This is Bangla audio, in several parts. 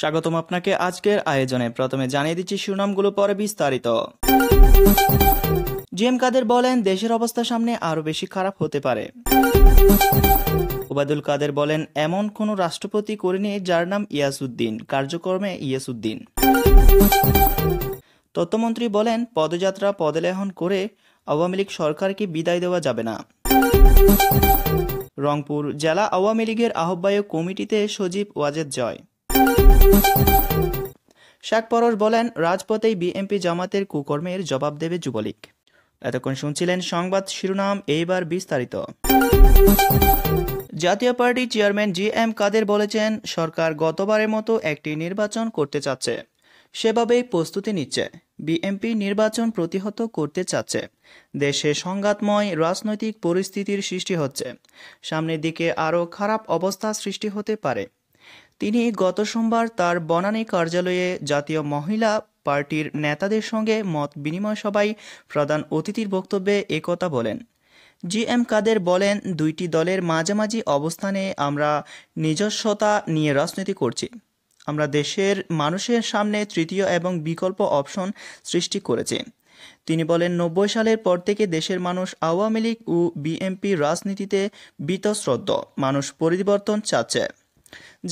স্বাগতম আপনাকে আজকের আয়োজনে প্রথমে জানিয়ে দিচ্ছি সুনামগুলো পরে বিস্তারিত জিএম কাদের বলেন দেশের অবস্থা সামনে আরও বেশি খারাপ হতে পারে ওবায়দুল কাদের বলেন এমন কোনো রাষ্ট্রপতি করেনি যার নাম ইয়াসুদ্দিন কার্যক্রমে ইয়াসুদ্দিন তথ্যমন্ত্রী বলেন পদযাত্রা পদলেহন করে আওয়ামী লীগ সরকারকে বিদায় দেওয়া যাবে না রংপুর জেলা আওয়ামী লীগের আহ্বায়ক কমিটিতে সজীব ওয়াজেদ জয় শাক পরশ বলেন রাজপথেই বিএনপি জামাতের কুকর্মের জবাব দেবে যুবলীগ এতক্ষণ শুনছিলেন সংবাদ শিরোনাম এইবার বিস্তারিত Jatiya party chairman G M Quader বলেছেন সরকার গতবারের মতো একটি নির্বাচন করতে চাচ্ছে সেভাবেই প্রস্তুতি নিচ্ছে বিএনপি নির্বাচন প্রতিহত করতে চাচ্ছে দেশে সংঘাতময় রাজনৈতিক পরিস্থিতির সৃষ্টি হচ্ছে সামনের দিকে আরও খারাপ অবস্থা সৃষ্টি হতে পারে তিনি গত সোমবার তার বনানী কার্যালয়ে জাতীয় মহিলা পার্টির নেতাদের সঙ্গে মত বিনিময় সভায় প্রধান অতিথির বক্তব্যে একথা বলেন জি এম কাদের বলেন দুইটি দলের মাঝামাঝি অবস্থানে আমরা নিজস্বতা নিয়ে রাজনীতি করছি আমরা দেশের মানুষের সামনে তৃতীয় এবং বিকল্প অপশন সৃষ্টি করেছি তিনি বলেন নব্বই সালের পর থেকে দেশের মানুষ আওয়ামী লীগ ও বিএমপি রাজনীতিতে বীতশ্রদ্ধ মানুষ পরিবর্তন চাচ্ছে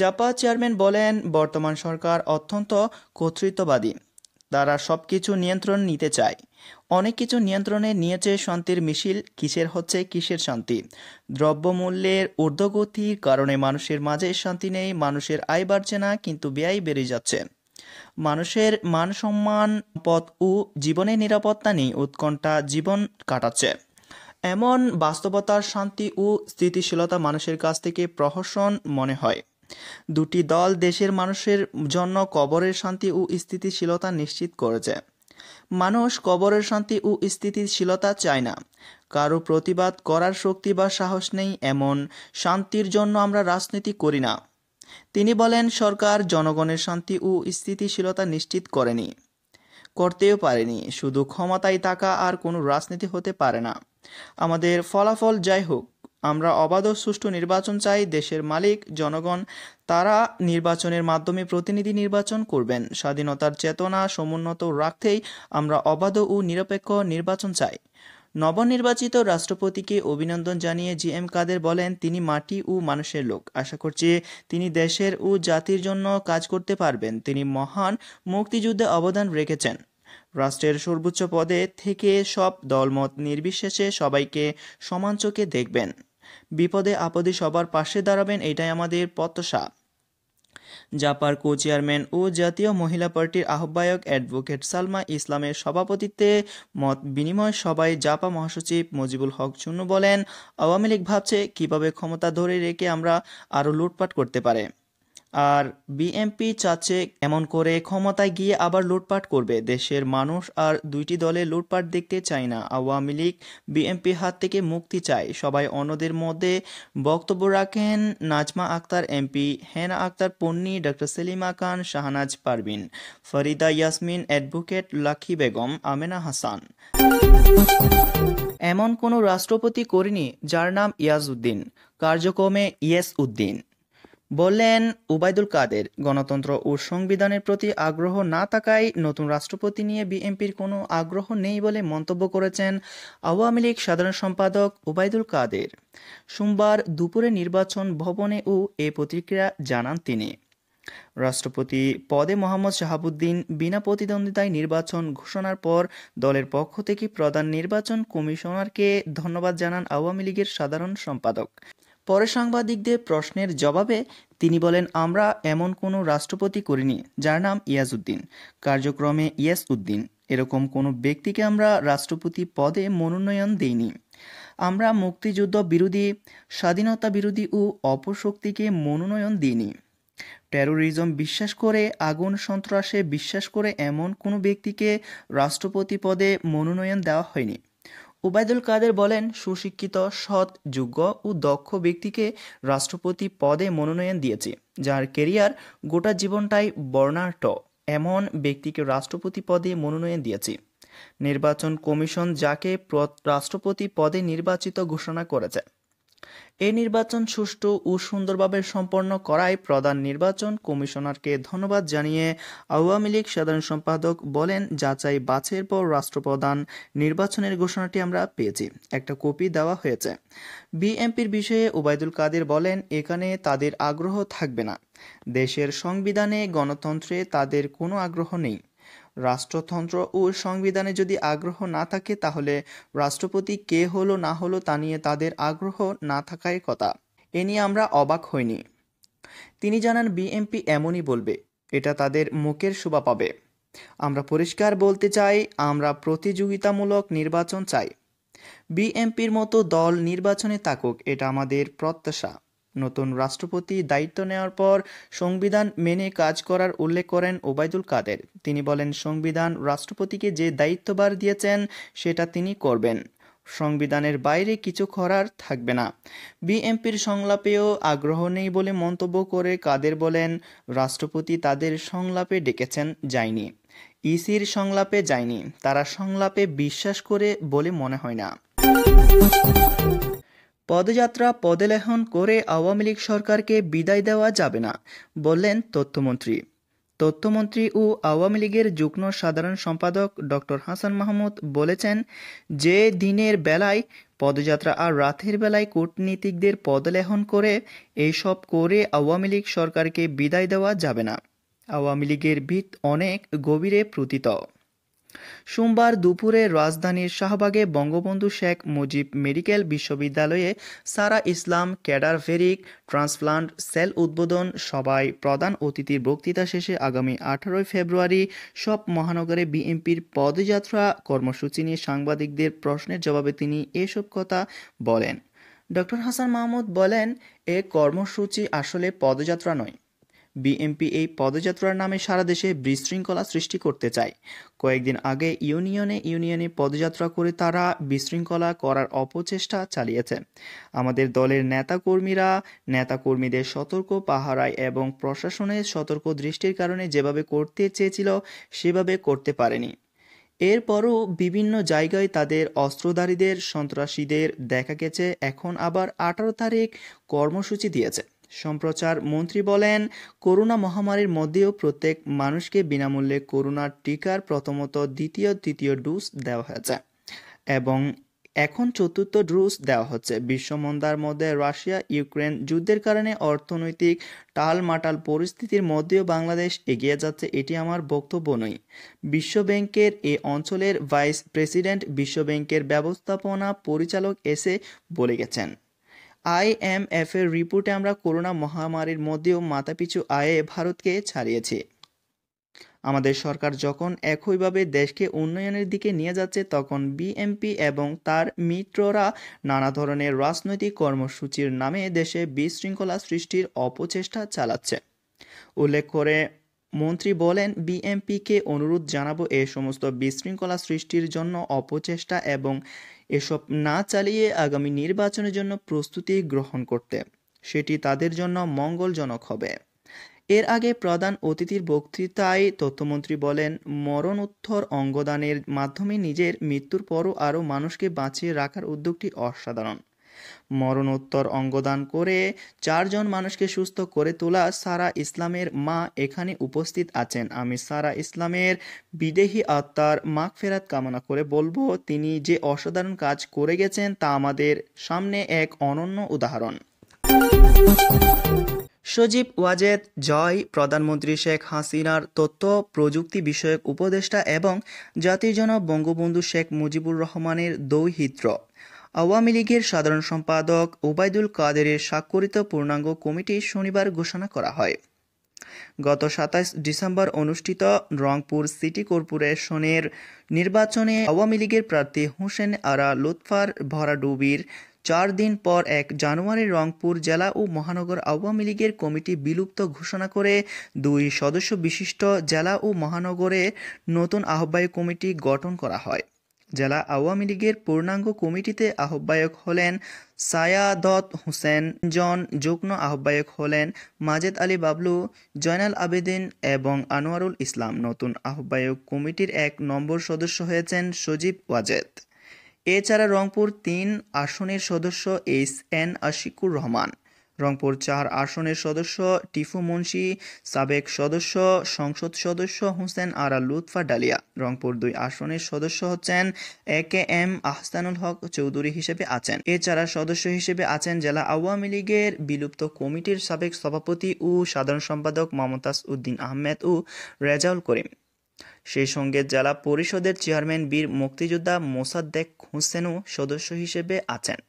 জাপা চেয়ারম্যান বলেন বর্তমান সরকার অত্যন্ত কর্তৃত্ববাদী তারা সব কিছু নিয়ন্ত্রণ নিতে চায় অনেক কিছু নিয়ন্ত্রণে নিয়েছে শান্তির মিছিল কিসের হচ্ছে কিসের শান্তি দ্রব্যমূল্যের ঊর্ধ্বগতির কারণে মানুষের মাঝে শান্তি নেই মানুষের আয় বাড়ছে না কিন্তু ব্যয় বেড়ে যাচ্ছে মানুষের মান সম্মান পথ ও জীবনের নিরাপত্তা নেই উৎকণ্ঠা জীবন কাটাচ্ছে এমন বাস্তবতার শান্তি ও স্থিতিশীলতা মানুষের কাছ থেকে প্রহসন মনে হয় দুটি দল দেশের মানুষের জন্য কবরের শান্তি ও স্থিতিশীলতা নিশ্চিত করেছে মানুষ কবরের শান্তি ও স্থিতিশীলতা চায় না কারো প্রতিবাদ করার শক্তি বা সাহস নেই এমন শান্তির জন্য আমরা রাজনীতি করি না তিনি বলেন সরকার জনগণের শান্তি ও স্থিতিশীলতা নিশ্চিত করেনি করতেও পারেনি শুধু ক্ষমতায় থাকা আর কোনো রাজনীতি হতে পারে না আমাদের ফলাফল যাই হোক আমরা অবাধ ও সুষ্ঠু নির্বাচন চাই দেশের মালিক জনগণ তারা নির্বাচনের মাধ্যমে প্রতিনিধি নির্বাচন করবেন স্বাধীনতার চেতনা সমুন্নত রাখতেই আমরা অবাধ ও নিরপেক্ষ নির্বাচন চাই নবনির্বাচিত রাষ্ট্রপতিকে অভিনন্দন জানিয়ে জি এম কাদের বলেন তিনি মাটি ও মানুষের লোক আশা করছি তিনি দেশের ও জাতির জন্য কাজ করতে পারবেন তিনি মহান মুক্তিযুদ্ধে অবদান রেখেছেন রাষ্ট্রের সর্বোচ্চ পদে থেকে সব দলমত নির্বিশেষে সবাইকে সমান চোখে দেখবেন বিপদে আপদে সবার পাশে দাঁড়াবেন এটাই আমাদের প্রত্যাশা জাপার কো চেয়ারম্যান ও জাতীয় মহিলা পার্টির আহ্বায়ক অ্যাডভোকেট সালমা ইসলামের সভাপতিত্বে মত বিনিময় সবাই জাপা মহাসচিব মজিবুল হক চুন্নু বলেন আওয়ামী লীগ ভাবছে কিভাবে ক্ষমতা ধরে রেখে আমরা আরও লুটপাট করতে পারে আর বিএমপি চাচ্ছে এমন করে ক্ষমতায় গিয়ে আবার লুটপাট করবে দেশের মানুষ আর দুইটি দলে লুটপাট দেখতে চায় না আওয়ামী লীগ বিএমপি হাত থেকে মুক্তি চায় সবাই অন্যদের মধ্যে বক্তব্য রাখেন Nazma Akter MP Hena Akter Panni doctor Selima Khan Shahnaz Parvin Farida Yasmin advocate Lakhi Begum Amena Hasan এমন কোনো রাষ্ট্রপতি করিনি যার নাম ইয়াজউদ্দিন কার্যক্রমে ইয়াস উদ্দিন বললেন উবায়দুল কাদের গণতন্ত্র ও সংবিধানের প্রতি আগ্রহ না থাকায় নতুন রাষ্ট্রপতি নিয়ে বিএনপির কোনো আগ্রহ নেই বলে মন্তব্য করেছেন আওয়ামী লীগ সাধারণ সম্পাদক উবায়দুল কাদের সোমবার দুপুরে নির্বাচন ভবনে ও এ প্রতিক্রিয়া জানান তিনি রাষ্ট্রপতি পদে মোহাম্মদ শাহাবুদ্দিন বিনা প্রতিদ্বন্দ্বিতায় নির্বাচন ঘোষণার পর দলের পক্ষ থেকে প্রধান নির্বাচন কমিশনারকে ধন্যবাদ জানান আওয়ামী লীগের সাধারণ সম্পাদক পরে সাংবাদিকদের প্রশ্নের জবাবে তিনি বলেন আমরা এমন কোনো রাষ্ট্রপতি করিনি যার নাম ইয়াজউদ্দিন কার্যক্রমে উদ্দিন এরকম কোনো ব্যক্তিকে আমরা রাষ্ট্রপতি পদে মনোনয়ন দেইনি আমরা মুক্তিযুদ্ধ বিরোধী স্বাধীনতা বিরোধী ও অপশক্তিকে মনোনয়ন দিইনি টেরোরিজম বিশ্বাস করে আগুন সন্ত্রাসে বিশ্বাস করে এমন কোনো ব্যক্তিকে রাষ্ট্রপতি পদে মনোনয়ন দেওয়া হয়নি ওবায়দুল কাদের বলেন সুশিক্ষিত সৎ যোগ্য ও দক্ষ ব্যক্তিকে রাষ্ট্রপতি পদে মনোনয়ন দিয়েছে যার কেরিয়ার গোটা জীবনটাই বর্ণাঢ্য এমন ব্যক্তিকে রাষ্ট্রপতি পদে মনোনয়ন দিয়েছে নির্বাচন কমিশন যাকে রাষ্ট্রপতি পদে নির্বাচিত ঘোষণা করেছে এ নির্বাচন সুষ্ঠু ও সুন্দরভাবে সম্পন্ন করায় প্রধান নির্বাচন কমিশনারকে ধন্যবাদ জানিয়ে আওয়ামী লীগ সাধারণ সম্পাদক বলেন যাচাই বাছের পর রাষ্ট্রপ্রধান নির্বাচনের ঘোষণাটি আমরা পেয়েছি একটা কপি দেওয়া হয়েছে বিএমপির বিষয়ে ওবায়দুল কাদের বলেন এখানে তাদের আগ্রহ থাকবে না দেশের সংবিধানে গণতন্ত্রে তাদের কোনো আগ্রহ নেই রাষ্ট্রতন্ত্র ও সংবিধানে যদি আগ্রহ না থাকে তাহলে রাষ্ট্রপতি কে হলো না হলো তা নিয়ে তাদের আগ্রহ না থাকাই কথা এ নিয়ে আমরা অবাক হইনি তিনি জানান বিএমপি এমনই বলবে এটা তাদের মুখের শোভা পাবে আমরা পরিষ্কার বলতে চাই আমরা প্রতিযোগিতামূলক নির্বাচন চাই বিএমপির মতো দল নির্বাচনে তাকুক এটা আমাদের প্রত্যাশা নতুন রাষ্ট্রপতি দায়িত্ব নেওয়ার পর সংবিধান মেনে কাজ করার উল্লেখ করেন ওবায়দুল কাদের তিনি বলেন সংবিধান রাষ্ট্রপতিকে যে দায়িত্ববার দিয়েছেন সেটা তিনি করবেন সংবিধানের বাইরে কিছু করার থাকবে না বিএমপির সংলাপেও আগ্রহ নেই বলে মন্তব্য করে কাদের বলেন রাষ্ট্রপতি তাদের সংলাপে ডেকেছেন যায়নি ইসির সংলাপে যায়নি তারা সংলাপে বিশ্বাস করে বলে মনে হয় না পদযাত্রা পদলেহন করে আওয়ামী লীগ সরকারকে বিদায় দেওয়া যাবে না বললেন তথ্যমন্ত্রী তথ্যমন্ত্রী ও আওয়ামী লীগের যুগ্ম সাধারণ সম্পাদক ডক্টর হাসান মাহমুদ বলেছেন যে দিনের বেলায় পদযাত্রা আর রাতের বেলায় কূটনীতিকদের পদলেহন করে এইসব করে আওয়ামী লীগ সরকারকে বিদায় দেওয়া যাবে না আওয়ামী লীগের ভিত অনেক গভীরে প্রতীত সোমবার দুপুরে রাজধানীর শাহবাগে বঙ্গবন্ধু শেখ মুজিব মেডিকেল বিশ্ববিদ্যালয়ে Sarah Islam cadaveric transplant cell উদ্বোধন সবাই প্রধান অতিথির বক্তৃতা শেষে আগামী আঠারোই ফেব্রুয়ারি সব মহানগরে বিএনপির পদযাত্রা কর্মসূচি নিয়ে সাংবাদিকদের প্রশ্নের জবাবে তিনি এসব কথা বলেন ডক্টর হাসান মাহমুদ বলেন এ কর্মসূচি আসলে পদযাত্রা নয় বিএমপি এই পদযাত্রার নামে সারা দেশে বিশৃঙ্খলা সৃষ্টি করতে চায় কয়েকদিন আগে ইউনিয়নে ইউনিয়নে পদযাত্রা করে তারা বিশৃঙ্খলা করার অপচেষ্টা চালিয়েছে আমাদের দলের নেতাকর্মীরা নেতাকর্মীদের সতর্ক পাহারায় এবং প্রশাসনের সতর্ক দৃষ্টির কারণে যেভাবে করতে চেয়েছিল সেভাবে করতে পারেনি এরপরও বিভিন্ন জায়গায় তাদের অস্ত্রধারীদের সন্ত্রাসীদের দেখা গেছে এখন আবার আঠারো তারিখ কর্মসূচি দিয়েছে সম্প্রচার মন্ত্রী বলেন করোনা মহামারীর মধ্যেও প্রত্যেক মানুষকে বিনামূল্যে করোনার টিকার প্রথমত দ্বিতীয় তৃতীয় ডোজ দেওয়া হয়েছে এবং এখন চতুর্থ ডোজ দেওয়া হচ্ছে বিশ্বমন্দার মধ্যে রাশিয়া ইউক্রেন যুদ্ধের কারণে অর্থনৈতিক টালমাটাল পরিস্থিতির মধ্যেও বাংলাদেশ এগিয়ে যাচ্ছে এটি আমার বক্তব্য বিশ্ব বিশ্বব্যাংকের এ অঞ্চলের ভাইস প্রেসিডেন্ট বিশ্বব্যাংকের ব্যবস্থাপনা পরিচালক এসে বলে গেছেন আইএমএফ এর রিপোর্টে আমরা করোনা মহামারীর মধ্যেও মাথাপিছু আয়ে ভারতকে ছাড়িয়েছি আমাদের সরকার যখন একইভাবে দেশকে উন্নয়নের দিকে নিয়ে যাচ্ছে তখন বিএমপি এবং তার মিত্ররা নানা ধরনের রাজনৈতিক কর্মসূচির নামে দেশে বিশৃঙ্খলা সৃষ্টির অপচেষ্টা চালাচ্ছে উল্লেখ করে মন্ত্রী বলেন বিএমপিকে অনুরোধ জানাবো এ সমস্ত বিশৃঙ্খলা সৃষ্টির জন্য অপচেষ্টা এবং এসব না চালিয়ে আগামী নির্বাচনের জন্য প্রস্তুতি গ্রহণ করতে সেটি তাদের জন্য মঙ্গলজনক হবে এর আগে প্রধান অতিথির বক্তৃতায় তথ্যমন্ত্রী বলেন মরণোত্তর অঙ্গদানের মাধ্যমে নিজের মৃত্যুর পরও আরও মানুষকে বাঁচিয়ে রাখার উদ্যোগটি অসাধারণ মরণোত্তর অঙ্গদান করে চারজন মানুষকে সুস্থ করে তোলা সারা ইসলামের মা এখানে উপস্থিত আছেন আমি সারা ইসলামের বিদেহী আত্মার মাক ফেরাত কামনা করে বলবো তিনি যে অসাধারণ কাজ করে গেছেন তা আমাদের সামনে এক অনন্য উদাহরণ সজীব ওয়াজেদ জয় প্রধানমন্ত্রী শেখ হাসিনার তথ্য প্রযুক্তি বিষয়ক উপদেষ্টা এবং জাতির জনক বঙ্গবন্ধু শেখ মুজিবুর রহমানের দৌহিত্র আওয়ামী লীগের সাধারণ সম্পাদক ওবায়দুল কাদেরের স্বাক্ষরিত পূর্ণাঙ্গ কমিটি শনিবার ঘোষণা করা হয় গত সাতাইশ ডিসেম্বর অনুষ্ঠিত রংপুর সিটি কর্পোরেশনের নির্বাচনে আওয়ামী লীগের প্রার্থী হোসেন আরা লুৎফার ভরাডুবির চার দিন পর এক জানুয়ারি রংপুর জেলা ও মহানগর আওয়ামী লীগের কমিটি বিলুপ্ত ঘোষণা করে দুই সদস্য বিশিষ্ট জেলা ও মহানগরে নতুন আহ্বায়ক কমিটি গঠন করা হয় জেলা আওয়ামী লীগের পূর্ণাঙ্গ কমিটিতে আহ্বায়ক হলেন সায়াদত হোসেন জন যুগ্ম আহ্বায়ক হলেন মাজেদ আলী বাবলু জয়নাল আবেদিন এবং আনোয়ারুল ইসলাম নতুন আহ্বায়ক কমিটির এক নম্বর সদস্য হয়েছেন সজীব ওয়াজেদ এছাড়া রংপুর তিন আসনের সদস্য এইচ এন আশিকুর রহমান রংপুর চার আসনের সদস্য টিফু মুন্সি সাবেক সদস্য সংসদ সদস্য হোসেন আরা লুৎফা ডালিয়া রংপুর দুই আসনের সদস্য হচ্ছেন A K M Ahsanul Haque Chowdhury হিসেবে আছেন এছাড়া সদস্য হিসেবে আছেন জেলা আওয়ামী লীগের বিলুপ্ত কমিটির সাবেক সভাপতি ও সাধারণ সম্পাদক মমতাজ উদ্দিন আহমেদ ও রেজাউল করিম সেই সঙ্গে জেলা পরিষদের চেয়ারম্যান বীর মুক্তিযোদ্ধা মোসাদ্দেক হোসেনও সদস্য হিসেবে আছেন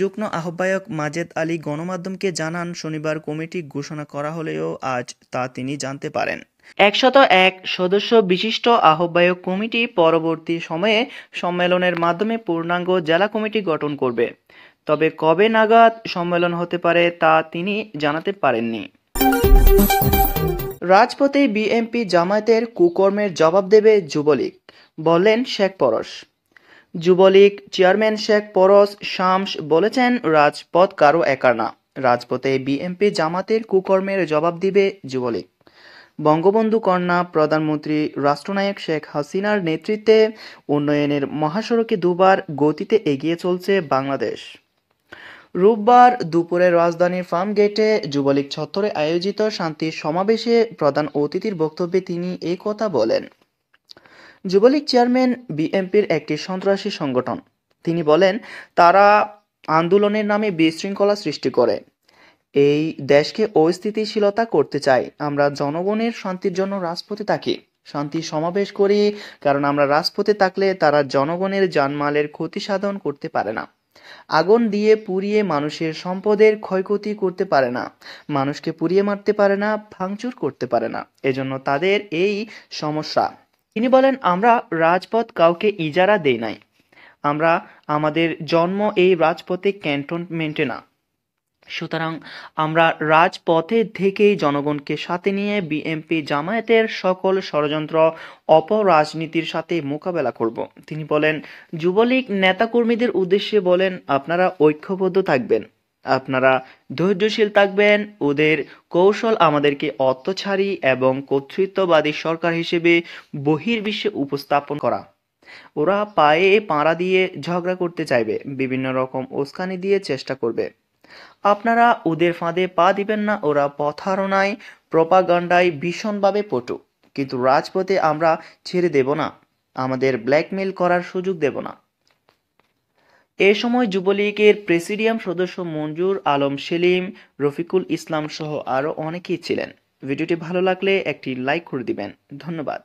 যুগ্ম আহ্বায়ক মাজেদ আলী গণমাধ্যমকে জানান শনিবার কমিটি ঘোষণা করা হলেও আজ তা তিনি জানতে পারেন একশত এক সদস্য বিশিষ্ট আহ্বায়ক কমিটি পরবর্তী সময়ে সম্মেলনের মাধ্যমে পূর্ণাঙ্গ জেলা কমিটি গঠন করবে তবে কবে নাগাদ সম্মেলন হতে পারে তা তিনি জানাতে পারেননি রাজপথে বিএমপি জামায়াতের কুকর্মের জবাব দেবে যুবলীগ বললেন শেখ পরশ যুবলীগ চেয়ারম্যান শেখ পরশ শামস বলেছেন রাজপথ কারো একার না রাজপথে বিএমপি জামাতের কুকর্মের জবাব দিবে যুবলীগ বঙ্গবন্ধু কন্যা প্রধানমন্ত্রী রাষ্ট্রনায়ক শেখ হাসিনার নেতৃত্বে উন্নয়নের মহাসড়কে দুবার গতিতে এগিয়ে চলছে বাংলাদেশ রোববার দুপুরে রাজধানীর ফার্ম গেটে যুবলীগ ছত্তরে আয়োজিত শান্তি সমাবেশে প্রধান অতিথির বক্তব্যে তিনি এই কথা বলেন যুবলীগ চেয়ারম্যান বিএমপির একটি সন্ত্রাসী সংগঠন তিনি বলেন তারা আন্দোলনের নামে বিশৃঙ্খলা সৃষ্টি করে এই দেশকে অস্থিতিশীলতা করতে চাই আমরা জনগণের শান্তির জন্য রাজপথে থাকি শান্তি সমাবেশ করি কারণ আমরা রাজপথে থাকলে তারা জনগণের জানমালের ক্ষতি সাধন করতে পারে না আগুন দিয়ে পুড়িয়ে মানুষের সম্পদের ক্ষয়ক্ষতি করতে পারে না মানুষকে পুড়িয়ে মারতে পারে না ভাঙচুর করতে পারে না এজন্য তাদের এই সমস্যা তিনি বলেন আমরা রাজপথ কাউকে ইজারা দেই নাই আমরা আমাদের জন্ম এই রাজপথে ক্যান্টনমেন্টে না সুতরাং আমরা রাজপথে থেকেই জনগণকে সাথে নিয়ে বিএমপি জামায়াতের সকল ষড়যন্ত্র অপরাজনীতির সাথে মোকাবেলা করব তিনি বলেন যুবলীগ নেতাকর্মীদের উদ্দেশ্যে বলেন আপনারা ঐক্যবদ্ধ থাকবেন আপনারা ধৈর্যশীল থাকবেন ওদের কৌশল আমাদেরকে অত্যাচারী এবং কর্তৃত্ববাদী সরকার হিসেবে বহির্বিশ্বে উপস্থাপন করা ওরা পায়ে পাড়া দিয়ে ঝগড়া করতে চাইবে বিভিন্ন রকম উস্কানি দিয়ে চেষ্টা করবে আপনারা ওদের ফাঁদে পা দিবেন না ওরা প্রথারণায় প্রপাগান্ডায় ভীষণভাবে পটু কিন্তু রাজপথে আমরা ছেড়ে দেব না আমাদের ব্ল্যাকমেল করার সুযোগ দেব না এ সময় যুবলীগের প্রেসিডিয়াম সদস্য মঞ্জুর আলম সেলিম রফিকুল ইসলাম সহ আরও অনেকেই ছিলেন ভিডিওটি ভালো লাগলে একটি লাইক করে দিবেন ধন্যবাদ